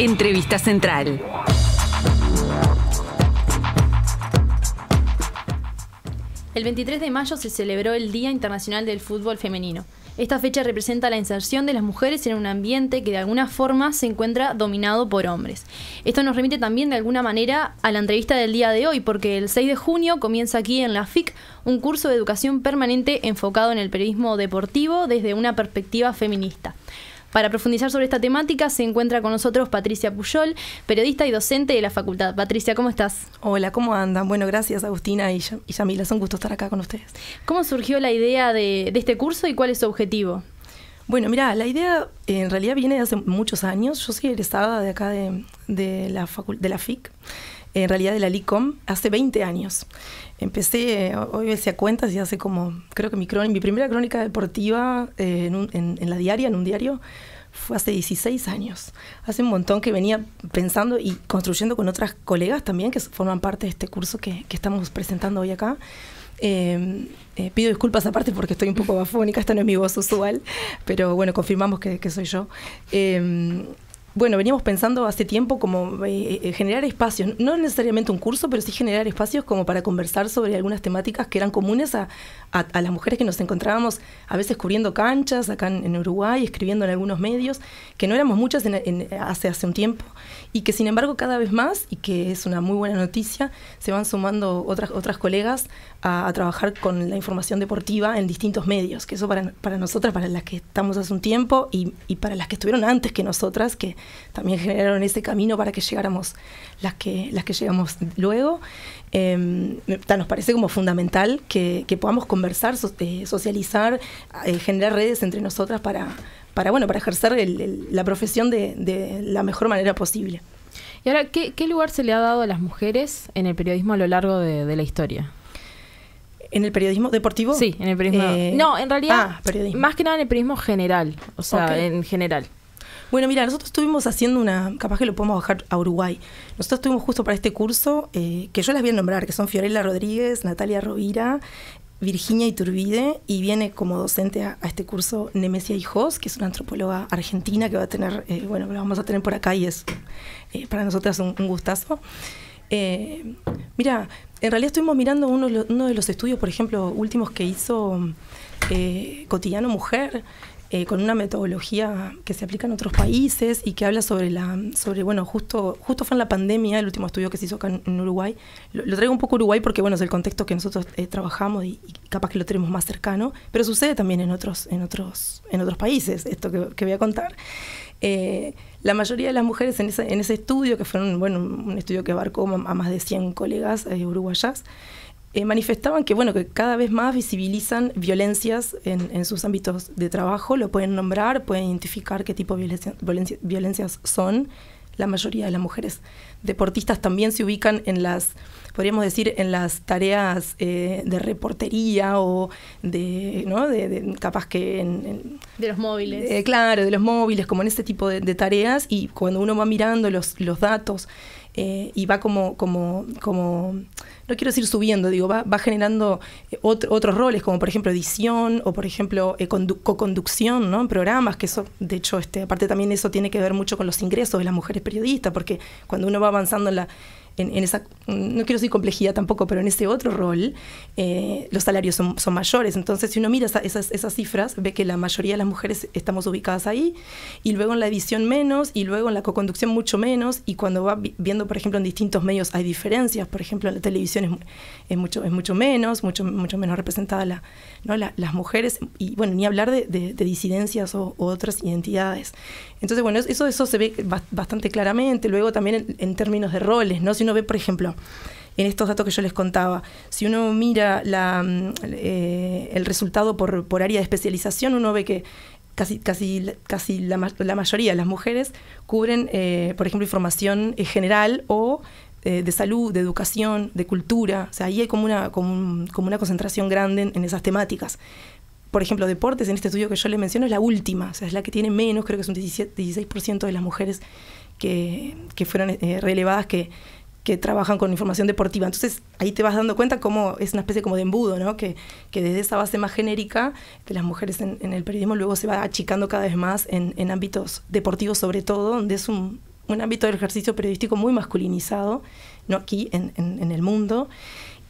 Entrevista Central. El 23 de mayo se celebró el Día Internacional del Fútbol Femenino. Esta fecha representa la inserción de las mujeres en un ambiente que de alguna forma se encuentra dominado por hombres. Esto nos remite también de alguna manera a la entrevista del día de hoy, porque el 6 de junio comienza aquí en la FIC un curso de educación permanente enfocado en el periodismo deportivo desde una perspectiva feminista. Para profundizar sobre esta temática se encuentra con nosotros Patricia Puyol, periodista y docente de la facultad. Patricia, ¿cómo estás? Hola, ¿cómo andan? Bueno, gracias Agustina y, y Yamila, es un gusto estar acá con ustedes. ¿Cómo surgió la idea de, este curso y cuál es su objetivo? Bueno, mira, la idea eh, en realidad viene de hace muchos años. Yo soy egresada de acá de, de la FIC en realidad de la LICOM hace 20 años. Empecé, eh, hoy decía cuentas y hace como, creo que mi, mi primera crónica deportiva eh, en, la diaria, en un diario, fue hace 16 años. Hace un montón que venía pensando y construyendo con otras colegas también que forman parte de este curso que, que estamos presentando hoy acá. Em, eh, pido disculpas aparte porque estoy un poco bafónica, esta no es mi voz usual, pero bueno, confirmamos que, que soy yo. Em, bueno, veníamos pensando hace tiempo como eh, eh, generar espacios, no necesariamente un curso, pero sí generar espacios como para conversar sobre algunas temáticas que eran comunes a, a, las mujeres que nos encontrábamos a veces cubriendo canchas acá en, Uruguay, escribiendo en algunos medios, que no éramos muchas hace, hace un tiempo y que sin embargo cada vez más, y que es una muy buena noticia, se van sumando otras, otras colegas a, a trabajar con la información deportiva en distintos medios, que eso para, para nosotras, para las que estamos hace un tiempo y, y para las que estuvieron antes que nosotras, que también generaron ese camino para que llegáramos las que, las que llegamos luego. Em, nos parece como fundamental que, podamos conversar, eh, socializar, eh, generar redes entre nosotras para, para, bueno, para ejercer la profesión de, la mejor manera posible. Y ahora, ¿qué, lugar se le ha dado a las mujeres en el periodismo a lo largo de, la historia? ¿En el periodismo deportivo? Sí, en el periodismo. Eh, no, en realidad, ah, más que nada en el periodismo general, o sea, en general. Bueno, mira, nosotros estuvimos haciendo una, capaz que lo podemos bajar a Uruguay. Nosotros estuvimos justo para este curso, eh, que yo las voy a nombrar, que son Fiorella Rodríguez, Natalia Rovira, Virginia Iturbide y viene como docente a, este curso Nemesia Hijos, que es una antropóloga argentina que va a tener, eh, bueno, la vamos a tener por acá y es eh, para nosotras un, gustazo. mira, en realidad estuvimos mirando uno, uno, de los estudios, por ejemplo, últimos que hizo Cotidiano Mujer, eh, con una metodología que se aplica en otros países y que habla sobre la sobre bueno justo justo fue en la pandemia el último estudio que se hizo acá en, Uruguay lo, traigo un poco Uruguay porque bueno es el contexto que nosotros eh, trabajamos y, capaz que lo tenemos más cercano pero sucede también en otros en otros en otros países esto que, voy a contar eh, la mayoría de las mujeres en ese, en ese estudio que fue bueno un estudio que abarcó a más de 100 colegas uruguayas eh, manifestaban que, bueno, que cada vez más visibilizan violencias en, sus ámbitos de trabajo, lo pueden nombrar, pueden identificar qué tipo de violencias son. La mayoría de las mujeres deportistas también se ubican en las, podríamos decir, en las tareas eh, de reportería o de, ¿no? De, capaz que De los móviles. Eh, claro, de los móviles, como en este tipo de, tareas. Y cuando uno va mirando los, los datos eh, y va como, como, como, no quiero decir subiendo, digo, va, va generando eh, otros roles, como por ejemplo edición o por ejemplo coconducción eh, co-conducción, ¿no? programas, que eso, de hecho, este, aparte también eso tiene que ver mucho con los ingresos de las mujeres periodistas, porque cuando uno va avanzando en la, en, esa, no quiero decir complejidad tampoco, pero en ese otro rol, eh, los salarios son, mayores. Entonces, si uno mira esas, esas cifras, ve que la mayoría de las mujeres estamos ubicadas ahí, y luego en la edición menos, y luego en la coconducción mucho menos, y cuando va viendo, por ejemplo, en distintos medios hay diferencias, por ejemplo, en la televisión es, es mucho, es mucho menos, mucho, mucho menos representada ¿no? las mujeres, y bueno, ni hablar de, disidencias o, otras identidades. Entonces, bueno, eso, eso se ve bastante claramente, luego también en, términos de roles, ¿no? Si uno ve, por ejemplo, en estos datos que yo les contaba, si uno mira mm, eh, el resultado por, área de especialización, uno ve que casi, casi, casi la, mayoría de las mujeres cubren, eh, por ejemplo, información eh, general o de salud, de educación, de cultura. O sea, ahí hay como una, como, una concentración grande en, esas temáticas. Por ejemplo, deportes, en este estudio que yo les menciono, es la última, o sea, es la que tiene menos, creo que es un 16% de las mujeres que, fueron relevadas que, que trabajan con información deportiva. Entonces ahí te vas dando cuenta cómo es una especie como de embudo, ¿no? que, que desde esa base más genérica de las mujeres en, el periodismo luego se va achicando cada vez más en, ámbitos deportivos sobre todo, donde es un, ámbito del ejercicio periodístico muy masculinizado, no aquí, en, el mundo.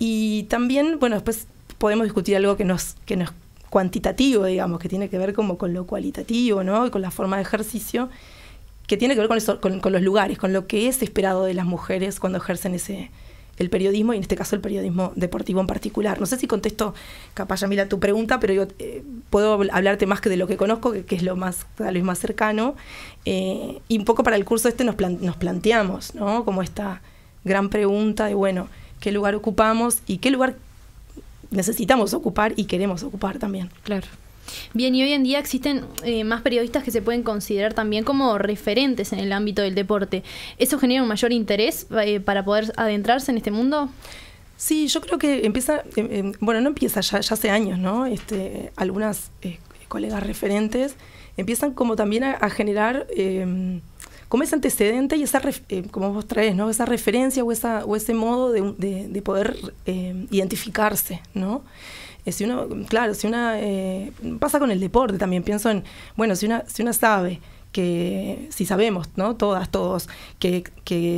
Y también, bueno, después podemos discutir algo que no que nos cuantitativo, digamos, que tiene que ver como con lo cualitativo, ¿no? Y con la forma de ejercicio que tiene que ver con, eso, con, los lugares, con lo que es esperado de las mujeres cuando ejercen ese el periodismo y en este caso el periodismo deportivo en particular. No sé si contesto, capaz, Yamila, tu pregunta, pero yo eh, puedo hablarte más que de lo que conozco, que, es lo más, más cercano. Eh, y un poco para el curso este nos, nos planteamos, ¿no? Como esta gran pregunta de, bueno, ¿qué lugar ocupamos y qué lugar necesitamos ocupar y queremos ocupar también? Claro. Bien, y hoy en día existen eh, más periodistas que se pueden considerar también como referentes en el ámbito del deporte. ¿Eso genera un mayor interés eh, para poder adentrarse en este mundo? Sí, yo creo que empieza, em, em, bueno, no empieza ya, ya, hace años, ¿no? Este, algunas eh, colegas referentes empiezan como también a, generar em, como ese antecedente y esa, como vos traes, ¿no? esa referencia o, o ese modo de, poder identificarse, ¿no? Eh, si uno, claro, si una, eh, pasa con el deporte también, pienso en, bueno, si una, si una sabe que si sabemos, ¿no? Todas, todos, que,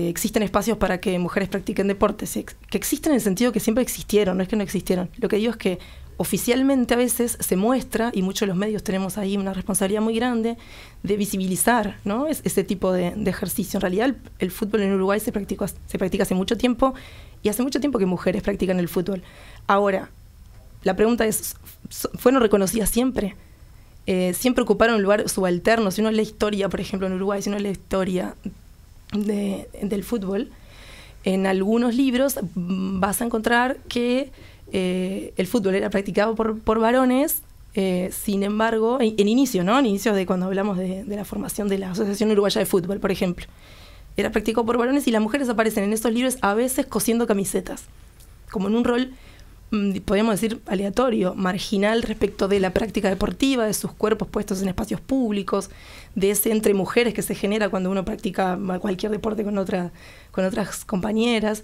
existen espacios para que mujeres practiquen deportes, que existen en el sentido que siempre existieron, no es que no existieron. Lo que digo es que oficialmente a veces se muestra, y muchos de los medios tenemos ahí una responsabilidad muy grande, de visibilizar ¿no? ese tipo de, ejercicio. En realidad el, fútbol en Uruguay se, se practica hace mucho tiempo y hace mucho tiempo que mujeres practican el fútbol. Ahora, la pregunta es, ¿fueron reconocidas siempre? Eh, siempre ocuparon un lugar subalterno. Si uno lee historia, por ejemplo, en Uruguay, si uno lee historia del fútbol, en algunos libros vas a encontrar que eh, el fútbol era practicado por, varones, eh, sin embargo, en, inicio, ¿no? En inicios de cuando hablamos de, la formación de la Asociación Uruguaya de Fútbol, por ejemplo. Era practicado por varones y las mujeres aparecen en estos libros a veces cosiendo camisetas, como en un rol Mm, podríamos decir, aleatorio, marginal respecto de la práctica deportiva, de sus cuerpos puestos en espacios públicos, de ese entre mujeres que se genera cuando uno practica cualquier deporte con, otra, con otras compañeras.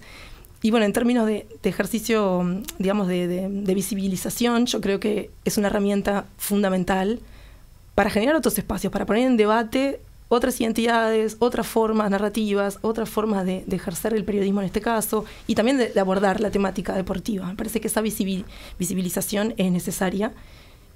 Y bueno, en términos de, ejercicio, mm, digamos, de, visibilización, yo creo que es una herramienta fundamental para generar otros espacios, para poner en debate otras identidades, otras formas narrativas, otras formas de, ejercer el periodismo en este caso y también de, abordar la temática deportiva. Me parece que esa visibilización es necesaria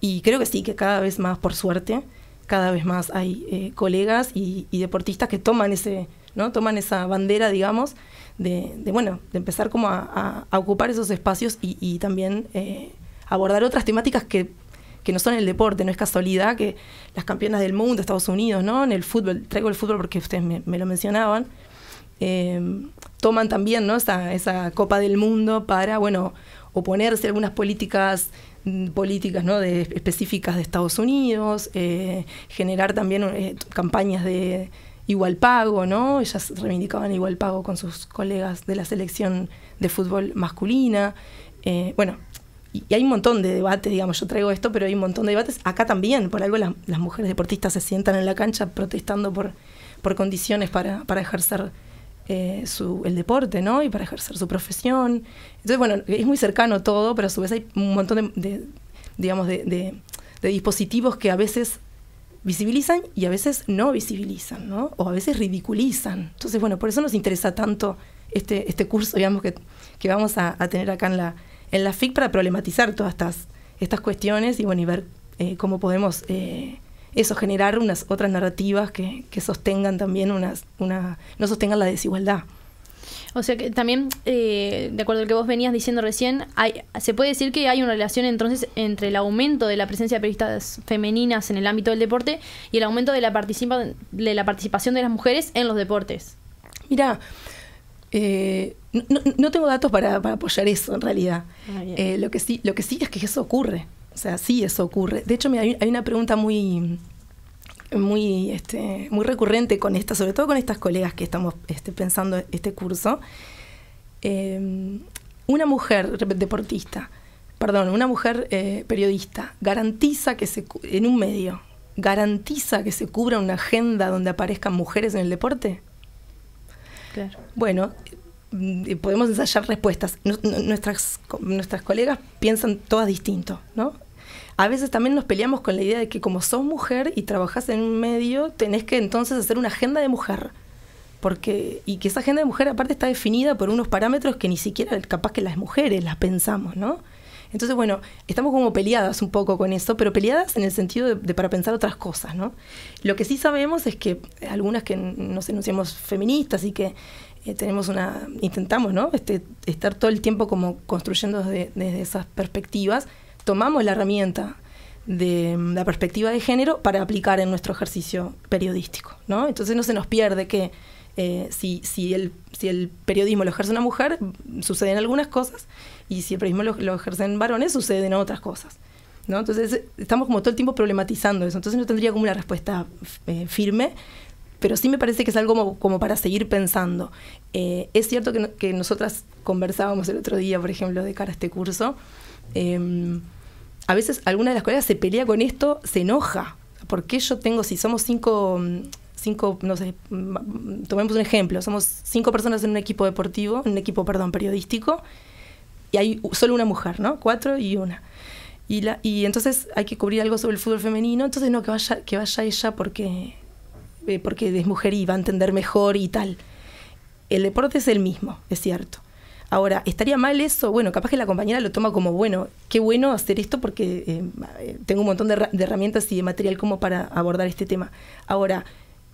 y creo que sí, que cada vez más, por suerte, cada vez más hay eh, colegas y, deportistas que toman ese no toman esa bandera digamos de, bueno de empezar como a, ocupar esos espacios y, también eh, abordar otras temáticas que que no son el deporte, no es casualidad que las campeonas del mundo, Estados Unidos, ¿no? En el fútbol, traigo el fútbol porque ustedes me, lo mencionaban, em, toman también, ¿no? Esa, esa Copa del Mundo para, bueno, oponerse a algunas políticas mm, políticas ¿no? específicas de Estados Unidos, eh, generar también eh, campañas de igual pago, ¿no? Ellas reivindicaban igual pago con sus colegas de la selección de fútbol masculina. Eh, bueno, y, hay un montón de debates, digamos, yo traigo esto, pero hay un montón de debates. Acá también, por algo las, mujeres deportistas se sientan en la cancha protestando por, por condiciones para, para ejercer eh, su, el deporte, ¿no? Y para ejercer su profesión. Entonces, bueno, es muy cercano todo, pero a su vez hay un montón de, digamos, de, de, dispositivos que a veces visibilizan y a veces no visibilizan, ¿no? O a veces ridiculizan. Entonces, bueno, por eso nos interesa tanto este, este curso, digamos, que, vamos a tener acá en la, en la FIC para problematizar todas estas, estas cuestiones y, bueno, y ver eh, cómo podemos eh, eso, generar unas otras narrativas que, sostengan también unas, una, no sostengan la desigualdad. O sea que también, eh, de acuerdo a que vos venías diciendo recién, hay, se puede decir que hay una relación entonces entre el aumento de la presencia de periodistas femeninas en el ámbito del deporte y el aumento de la, participa de la participación de las mujeres en los deportes. Mira, eh, no, tengo datos para, apoyar eso en realidad. Ah, eh, lo, que sí, lo que sí es que eso ocurre. O sea, sí eso ocurre. De hecho, hay, una pregunta muy, muy, este, muy recurrente con esta, sobre todo con estas colegas que estamos este, pensando este curso. Eh, una mujer deportista, perdón, una mujer periodista, garantiza que se en un medio, garantiza que se cubra una agenda donde aparezcan mujeres en el deporte. Bueno, mm, podemos ensayar respuestas. Nuestras, nuestras colegas piensan todas distinto, ¿no? A veces también nos peleamos con la idea de que como sos mujer y trabajás en un medio, tenés que entonces hacer una agenda de mujer. Porque, y que esa agenda de mujer aparte está definida por unos parámetros que ni siquiera capaz que las mujeres las pensamos, ¿no? Entonces, bueno, estamos como peleadas un poco con eso, pero peleadas en el sentido de, para pensar otras cosas, ¿no? Lo que sí sabemos es que algunas que nos enunciamos feministas y que eh, tenemos una, intentamos, ¿no? Este, estar todo el tiempo como construyendo desde, desde esas perspectivas, tomamos la herramienta de la perspectiva de género para aplicar en nuestro ejercicio periodístico, ¿no? Entonces no se nos pierde que eh, si, si, el, si el periodismo lo ejerce una mujer, suceden algunas cosas, y si el periodismo lo, lo ejercen varones, suceden otras cosas. ¿no? Entonces, estamos como todo el tiempo problematizando eso. Entonces, no tendría como una respuesta eh, firme, pero sí me parece que es algo como, para seguir pensando. Eh, es cierto que, nosotras conversábamos el otro día, por ejemplo, de cara a este curso. Em, a veces alguna de las colegas se pelea con esto, se enoja. porque yo tengo, si somos cinco cinco, no sé, mm, mm, tomemos un ejemplo, somos cinco personas en un equipo deportivo, en un equipo, perdón, periodístico, y hay solo una mujer, ¿no? Cuatro y una. Y, la, y entonces hay que cubrir algo sobre el fútbol femenino, entonces no, que vaya, que vaya ella porque, eh, porque es mujer y va a entender mejor y tal. El deporte es el mismo, es cierto. Ahora, ¿estaría mal eso? Bueno, capaz que la compañera lo toma como, bueno, qué bueno hacer esto porque eh, eh, tengo un montón de, de herramientas y de material como para abordar este tema. Ahora,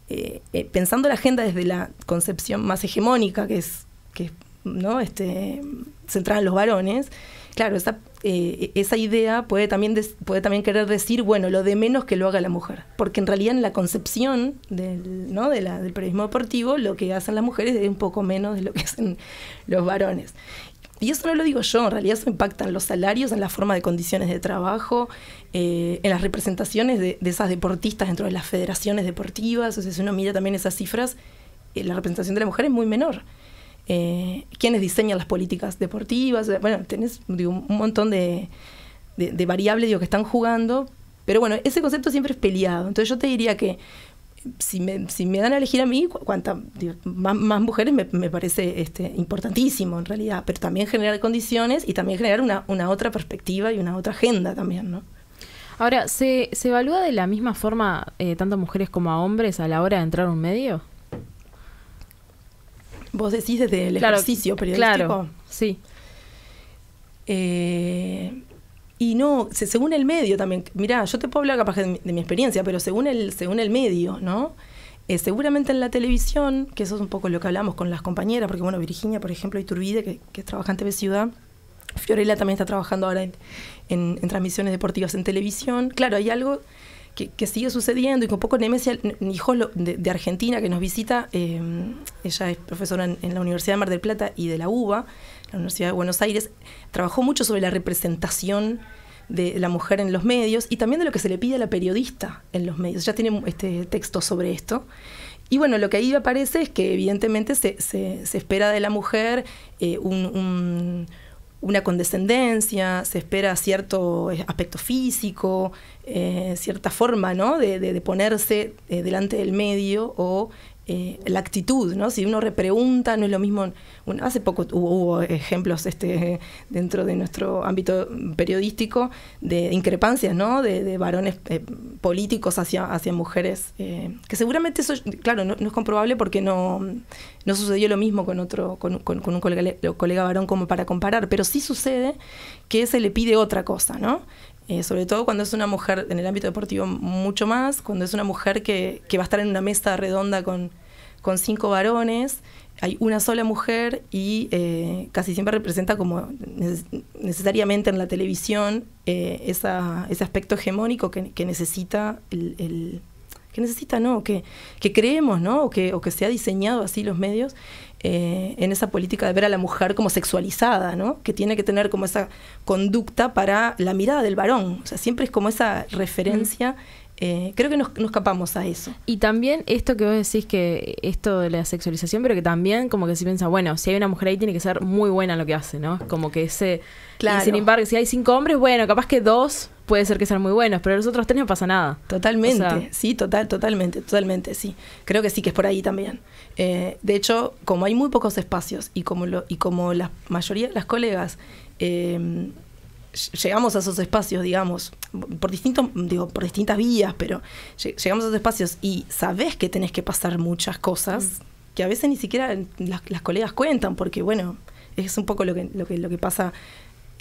eh, eh, pensando la agenda desde la concepción más hegemónica, que es, que ¿no? este, centrada en los varones, claro, esa, eh, idea puede también, también querer decir, bueno, lo de menos que lo haga la mujer. Porque en realidad en la concepción del, ¿no? de del periodismo deportivo, lo que hacen las mujeres es un poco menos de lo que hacen los varones. Y eso no lo digo yo, en realidad eso impacta en los salarios, en la forma de condiciones de trabajo, eh, en las representaciones de, esas deportistas dentro de las federaciones deportivas. O sea, si uno mira también esas cifras, eh, la representación de la mujer es muy menor. ¿Quiénes eh, quienes diseñan las políticas deportivas, bueno, tenés un montón de, de variables digo, que están jugando, pero bueno, ese concepto siempre es peleado. Entonces yo te diría que si me, dan a elegir a mí, más, mujeres me, parece este, importantísimo en realidad, pero también generar condiciones y también generar una, otra perspectiva y una otra agenda también, ¿no? Ahora, ¿se, evalúa de la misma forma eh, tanto a mujeres como a hombres a la hora de entrar a un medio? Vos decís desde el ejercicio periodístico. Claro, sí. Eh, y no, según el medio también. mira yo te puedo hablar capaz de mi, experiencia, pero según el, según el medio, ¿no? Eh, seguramente en la televisión, que eso es un poco lo que hablamos con las compañeras, porque bueno, Virginia, por ejemplo, Turbide que, que es trabajante de Ciudad, Fiorella también está trabajando ahora en transmisiones deportivas en televisión. Claro, hay algo que, sigue sucediendo y con poco Nemesia Nijolo de, Argentina que nos visita, eh, ella es profesora en, la Universidad de Mar del Plata y de la UBA, la Universidad de Buenos Aires, trabajó mucho sobre la representación de la mujer en los medios y también de lo que se le pide a la periodista en los medios. Ya tiene este texto sobre esto. Y bueno, lo que ahí aparece es que evidentemente se, espera de la mujer eh, un una condescendencia, se espera cierto eh, aspecto físico, eh, cierta forma ¿no? de, ponerse eh, delante del medio o eh, la actitud, ¿no? Si uno repregunta, no es lo mismo. Bueno, hace poco hubo, ejemplos este, dentro de nuestro ámbito periodístico de increpancias, ¿no? De, varones eh, políticos hacia, hacia mujeres, eh, que seguramente eso, claro, no, es comprobable porque no, no sucedió lo mismo con otro, con, un colega, colega, varón como para comparar, pero sí sucede que se le pide otra cosa, ¿no? Eh, sobre todo cuando es una mujer, en el ámbito deportivo mucho más, cuando es una mujer que, va a estar en una mesa redonda con, cinco varones, hay una sola mujer y eh, casi siempre representa como necesariamente en la televisión eh, ese aspecto hegemónico que, necesita el, que necesita, no, que, que creemos, ¿no? O que, o que se ha diseñado así los medios. Eh, en esa política de ver a la mujer como sexualizada, ¿no? que tiene que tener como esa conducta para la mirada del varón. O sea, siempre es como esa referencia. Mm. Eh, creo que nos, escapamos a eso. Y también esto que vos decís que esto de la sexualización, pero que también como que se piensa, bueno, si hay una mujer ahí tiene que ser muy buena en lo que hace, ¿no? Como que ese... sin embargo, si hay cinco hombres, bueno, capaz que dos puede ser que sean muy buenos, pero los otros tres no pasa nada. Totalmente, sí, total, totalmente, totalmente, sí. Creo que sí, que es por ahí también. Eh, de hecho, como hay muy pocos espacios y como, lo, y como la mayoría de las colegas em, llegamos a esos espacios, digamos, por distintos, digo, por distintas vías, pero llegamos a esos espacios y sabés que tenés que pasar muchas cosas mm. que a veces ni siquiera las, las colegas cuentan, porque bueno, es un poco lo lo que, lo que pasa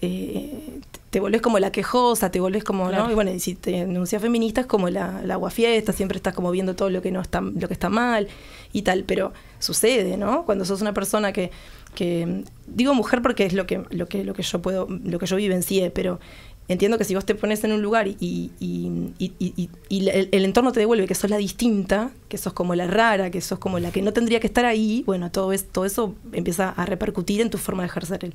eh, te volvés como la quejosa, te volvés como, bueno, si te denuncias feminista es como la, la aguafiesta, siempre estás como viendo todo lo que no está, lo que está mal y tal, pero sucede, ¿no? Cuando sos una persona que, que digo mujer porque es lo que, lo que, lo que yo puedo, lo que yo eh, pero entiendo que si vos te pones en un lugar y, el, entorno te devuelve que sos la distinta, que sos como la rara, que sos como la que no tendría que estar ahí, bueno, todo, es, todo eso empieza a repercutir en tu forma de ejercer el,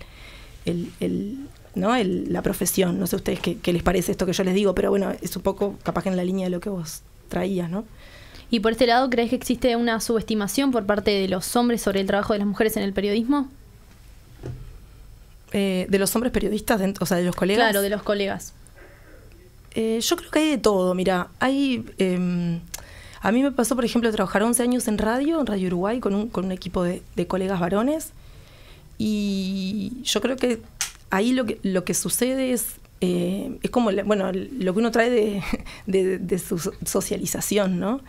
el, ¿no? la profesión. No sé a ustedes qué, les parece esto que yo les digo, pero bueno, es un poco capaz que en la línea de lo que vos traías, ¿no? ¿Y por este lado crees que existe una subestimación por parte de los hombres sobre el trabajo de las mujeres en el periodismo? Eh, ¿De los hombres periodistas, dentro o sea, de los colegas? Claro, de los colegas. Eh, yo creo que hay de todo, mira, hay... Em, a mí me pasó, por ejemplo, trabajar 11 años en radio, en Radio Uruguay, con un, con un equipo de colegas varones. Y yo creo que ahí lo que, lo que sucede es, eh, es como, bueno, lo que uno trae de, de, su socialización, ¿no?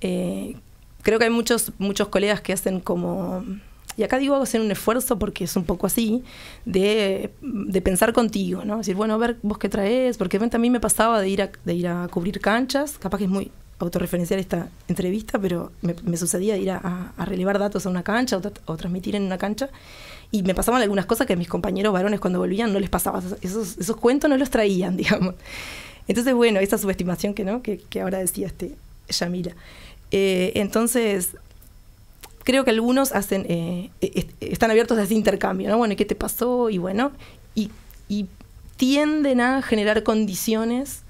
Eh, creo que hay muchos, muchos colegas que hacen como... Y acá digo hacer un esfuerzo porque es un poco así, de, de pensar contigo, ¿no? Es decir, bueno, a ver vos qué traes, porque a mí me pasaba de ir a, de ir a cubrir canchas, capaz que es muy autorreferencial esta entrevista, pero me, sucedía de ir a, relevar datos a una cancha o transmitir en una cancha. Y me pasaban algunas cosas que a mis compañeros varones cuando volvían no les pasaba. Esos, cuentos no los traían, digamos. Entonces, bueno, esa subestimación que, ¿no? que, ahora decía este Yamila. Eh, entonces, creo que algunos hacen, eh, e, e, están abiertos a ese intercambio, ¿no? Bueno, qué te pasó? Y bueno, y, tienden a generar condiciones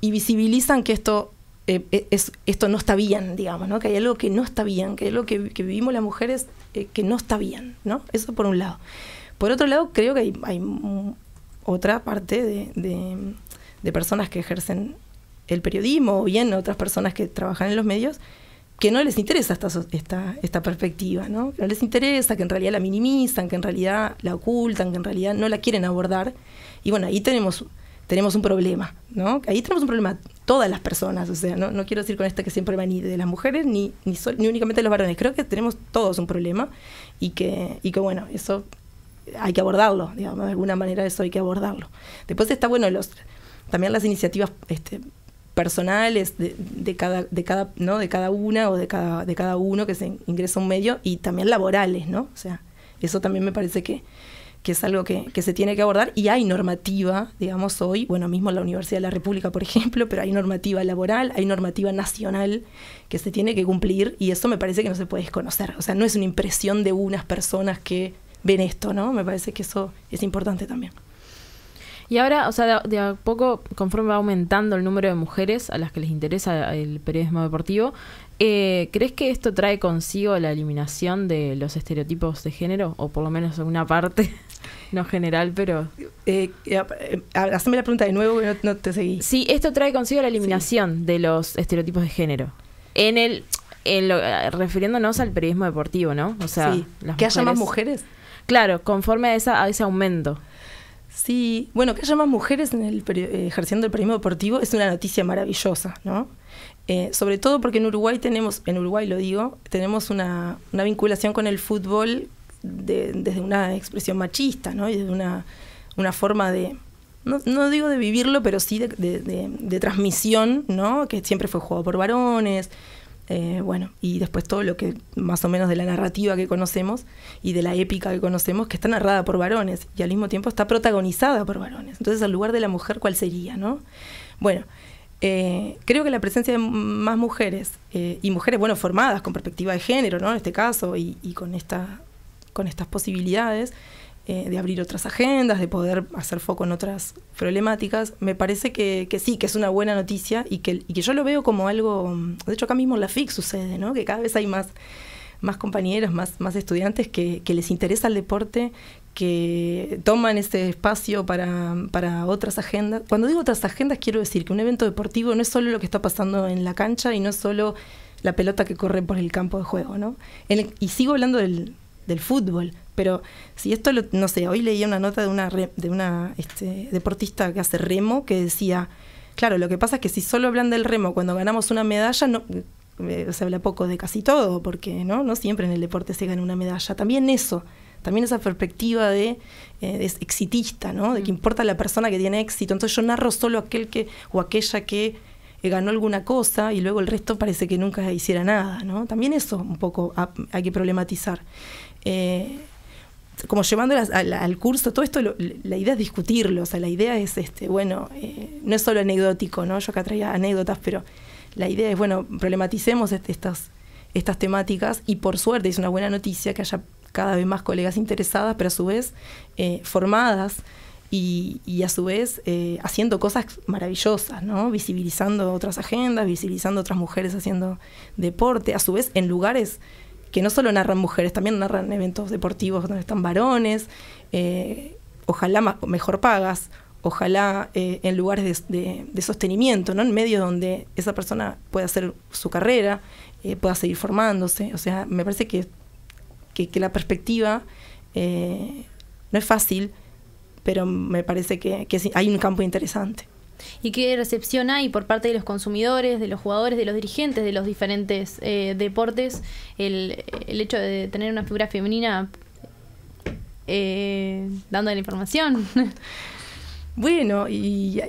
y visibilizan que esto eh, e, es, esto no está bien, digamos, ¿no? que hay algo que no está bien, que es lo que vivimos las mujeres eh, que no está bien, ¿no? Eso por un lado. Por otro lado, creo que hay, otra parte de, personas que ejercen el periodismo o bien otras personas que trabajan en los medios que no les interesa esta, esta perspectiva, ¿no? no les interesa, que en realidad la minimizan, que en realidad la ocultan, que en realidad no la quieren abordar. Y bueno, ahí tenemos tenemos un problema, ¿no? ahí tenemos un problema todas las personas, o sea, no, no quiero decir con esto que siempre va ni de las mujeres ni, ni, ni únicamente de los varones, creo que tenemos todos un problema y que, y que bueno, eso hay que abordarlo, digamos, de alguna manera eso hay que abordarlo. Después está, bueno, los, también las iniciativas este, personales de, cada, de, cada, ¿no? de cada una o de cada, de cada uno que se ingresa a un medio y también laborales, ¿no? O sea, eso también me parece que, que es algo que, se tiene que abordar y hay normativa, digamos, hoy, bueno, mismo en la Universidad de la República, por ejemplo, pero hay normativa laboral, hay normativa nacional que se tiene que cumplir y eso me parece que no se puede desconocer. O sea, no es una impresión de unas personas que ven esto, ¿no? Me parece que eso es importante también. Y ahora, o sea, de, a poco, conforme va aumentando el número de mujeres a las que les interesa el periodismo deportivo, eh, ¿Crees que esto trae consigo la eliminación de los estereotipos de género? O por lo menos una parte no general, pero... Eh, eh, eh, hazme la pregunta de nuevo, no, no te seguí. Sí, esto trae consigo la eliminación de los estereotipos de género. En el... refiriéndonos al periodismo deportivo, ¿no? O sea, sí. que haya más mujeres. Claro, conforme a, ese aumento. Sí, bueno, que haya más mujeres en el ejerciendo el periodismo deportivo es una noticia maravillosa, ¿no? sobre todo porque en Uruguay tenemos, en Uruguay lo digo, tenemos una, una vinculación con el fútbol desde una expresión machista, ¿no? Y desde una, forma de, no, digo de vivirlo, pero sí de, transmisión, ¿no? Que siempre fue jugado por varones, eh, bueno, y después todo lo que más o menos de la narrativa que conocemos y de la épica que conocemos, que está narrada por varones y al mismo tiempo está protagonizada por varones. Entonces, en lugar de la mujer, ¿cuál sería, no? Bueno. Eh, creo que la presencia de más mujeres eh, y mujeres, bueno, formadas con perspectiva de género, ¿no? En este caso, y con esta con estas posibilidades eh, de abrir otras agendas, de poder hacer foco en otras problemáticas, me parece que, sí, que es una buena noticia y que, yo lo veo como algo, de hecho acá mismo la FIC sucede, ¿no? que cada vez hay más, compañeros, más, estudiantes que, les interesa el deporte, que toman ese espacio para, otras agendas. Cuando digo otras agendas, quiero decir que un evento deportivo no es solo lo que está pasando en la cancha y no es solo la pelota que corre por el campo de juego. ¿no? y sigo hablando del, del fútbol. Pero si esto, no sé, hoy leía una nota de una, de una este, deportista que hace remo que decía, claro, lo que pasa es que si solo hablan del remo cuando ganamos una medalla, no, eh, se habla poco de casi todo, porque ¿no? no siempre en el deporte se gana una medalla. También eso, también esa perspectiva de, eh, exitista, ¿no? de que mm. importa la persona que tiene éxito. Entonces yo narro solo aquel que o aquella que eh, ganó alguna cosa y luego el resto parece que nunca hiciera nada, ¿no? También eso un poco hay que problematizar. Eh, como llevándolas al, curso, todo esto, la idea es discutirlo, o sea, la idea es, este, bueno, eh, no es solo anecdótico, ¿no? Yo acá traía anécdotas, pero la idea es, bueno, problematicemos este, estas, estas temáticas y por suerte es una buena noticia que haya cada vez más colegas interesadas, pero a su vez eh, formadas y, a su vez haciendo cosas maravillosas, ¿no? Visibilizando otras agendas, visibilizando otras mujeres haciendo deporte, a su vez en lugares que no solo narran mujeres, también narran eventos deportivos donde están varones, eh, ojalá mejor pagas, ojalá eh, en lugares de, sostenimiento, ¿no? en medios donde esa persona pueda hacer su carrera, eh, pueda seguir formándose. O sea, me parece que, la perspectiva no es fácil, pero me parece que hay un campo interesante y qué recepción hay por parte de los consumidores, de los jugadores, de los dirigentes de los diferentes eh, deportes, el, hecho de tener una figura femenina eh, dando la información. bueno, y,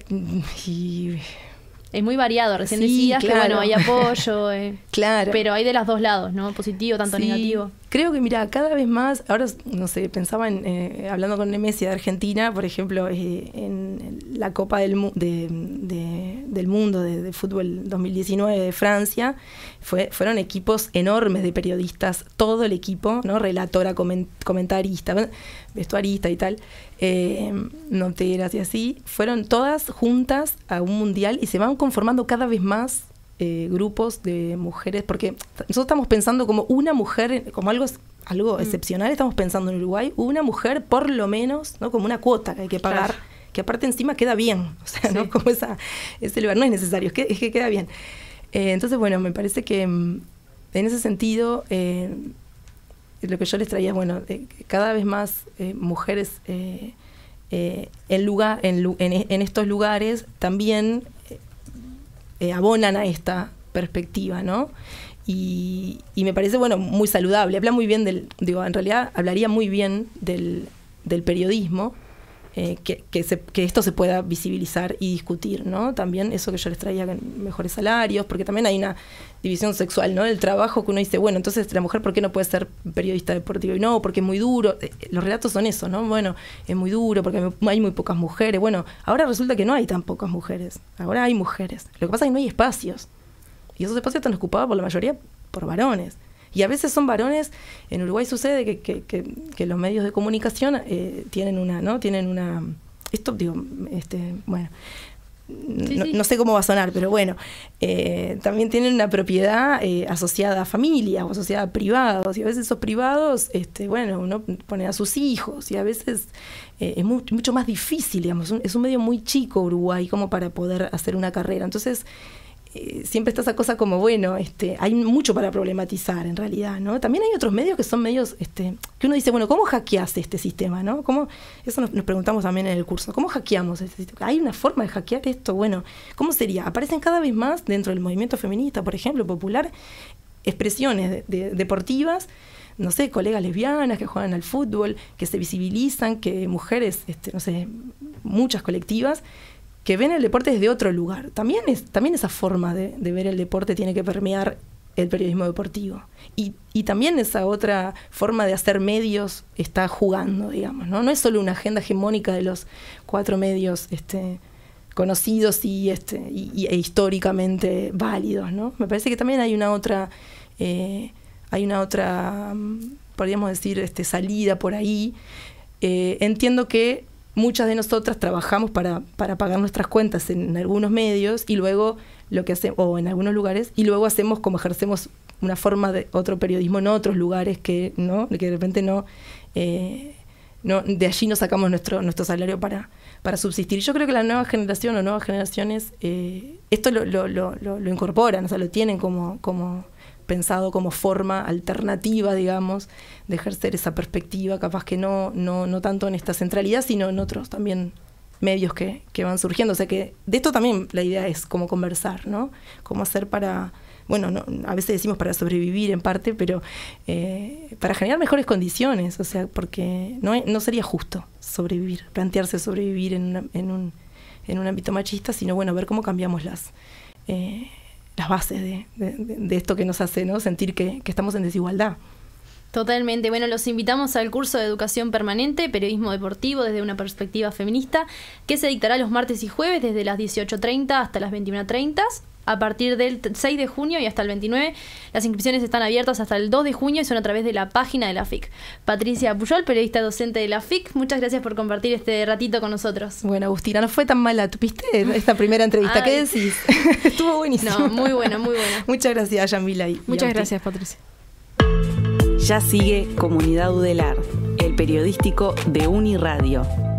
Es muy variado, recién decías que bueno, hay apoyo, eh, pero hay de los dos lados, ¿no? Positivo, tanto negativo. Creo que, mira, cada vez más, ahora, no sé, pensaba en, eh, hablando con Nemesia de Argentina, por ejemplo, eh, en la Copa del, del Mundo de, Fútbol 2019 de Francia, fue, fueron equipos enormes de periodistas, todo el equipo, ¿no? Relatora, comentarista, vestuarista y tal, eh, noteras y así, fueron todas juntas a un mundial y se van conformando cada vez más eh, grupos de mujeres, porque nosotros estamos pensando como una mujer, como algo, algo mm. excepcional, estamos pensando en Uruguay, una mujer por lo menos, ¿no? Como una cuota que hay que pagar. que aparte encima queda bien, o sea, ¿no? Como esa, ese lugar no es necesario, es que, queda bien. Eh, entonces, bueno, me parece que mm, en ese sentido eh, lo que yo les traía, bueno, cada vez más mujeres en, lugar, en, estos lugares también eh, abonan a esta perspectiva, ¿no? Y, me parece, bueno, muy saludable. Habla muy bien del, digo, en realidad hablaría muy bien del periodismo eh, que, que, esto se pueda visibilizar y discutir, ¿no? También eso que yo les traía, mejores salarios, porque también hay una división sexual, ¿no? El trabajo que uno dice, bueno, entonces la mujer, ¿por qué no puede ser periodista deportivo? Y no, porque es muy duro. Eh, los relatos son eso, ¿no? Bueno, es muy duro porque hay muy pocas mujeres. Bueno, ahora resulta que no hay tan pocas mujeres. Ahora hay mujeres. Lo que pasa es que no hay espacios. Y esos espacios están ocupados por la mayoría por varones. Y a veces son varones, en Uruguay sucede que, los medios de comunicación eh, tienen una, ¿no? Tienen una, esto digo, este, bueno, no, sé cómo va a sonar, pero bueno, eh, también tienen una propiedad eh, asociada a familias o asociada a privados, y a veces esos privados, este, bueno, uno pone a sus hijos, y a veces es mucho, más difícil, digamos, es un medio muy chico Uruguay como para poder hacer una carrera. Entonces, eh, siempre está esa cosa como, bueno, este, hay mucho para problematizar en realidad, ¿no? También hay otros medios que son medios, este, que uno dice, bueno, ¿cómo hackeas este sistema, eso nos, preguntamos también en el curso, ¿cómo hackeamos este sistema? ¿Hay una forma de hackear esto? Bueno, ¿cómo sería? Aparecen cada vez más dentro del movimiento feminista, por ejemplo, popular, expresiones deportivas no sé, colegas lesbianas que juegan al fútbol, que se visibilizan, que mujeres, este, no sé, muchas colectivas que ven el deporte desde otro lugar. También, es, también esa forma de, ver el deporte tiene que permear el periodismo deportivo. Y, también esa otra forma de hacer medios está jugando, digamos, ¿no? No es solo una agenda hegemónica de los cuatro medios este, conocidos y, este, y, e históricamente válidos, ¿no? Me parece que también hay una otra, eh, hay una otra, mm, podríamos decir, este, salida por ahí. Eh, entiendo que muchas de nosotras trabajamos para, para pagar nuestras cuentas en, algunos medios y luego lo que hacemos, o en algunos lugares, y luego hacemos como ejercemos una forma de otro periodismo en otros lugares que, ¿no? que de repente no, eh, no de allí no sacamos nuestro, nuestro salario para, para subsistir. Yo creo que la nueva generación o nuevas generaciones eh, esto lo, lo, lo, lo, incorporan, o sea, lo tienen como, como, pensado como forma alternativa, digamos, de ejercer esa perspectiva, capaz que no, no, tanto en esta centralidad, sino en otros también medios que, van surgiendo. O sea que de esto también la idea es cómo conversar, ¿no? Cómo hacer para, bueno, a veces decimos para sobrevivir en parte, pero eh, para generar mejores condiciones, o sea, porque no, no sería justo sobrevivir, plantearse sobrevivir en, un, en un ámbito machista, sino bueno, ver cómo cambiamos las... Eh, las bases de, de, esto que nos hace ¿no? sentir que, que estamos en desigualdad. Totalmente. Bueno, los invitamos al curso de Educación Permanente, Periodismo Deportivo desde una perspectiva feminista, que se dictará los martes y jueves desde las 18.30 hasta las 21.30 a partir del 6 de junio y hasta el 29. Las inscripciones están abiertas hasta el 2 de junio y son a través de la página de la FIC. Patricia Puyol, periodista docente de la FIC, muchas gracias por compartir este ratito con nosotros. Bueno, Agustina, no fue tan mala, tuviste esta primera entrevista. ¿Qué decís? Estuvo buenísimo. No, muy bueno, muy bueno. muchas gracias, Yamila. muchas gracias, Patricia. Ya sigue Comunidad Udelar, el periodístico de Uniradio.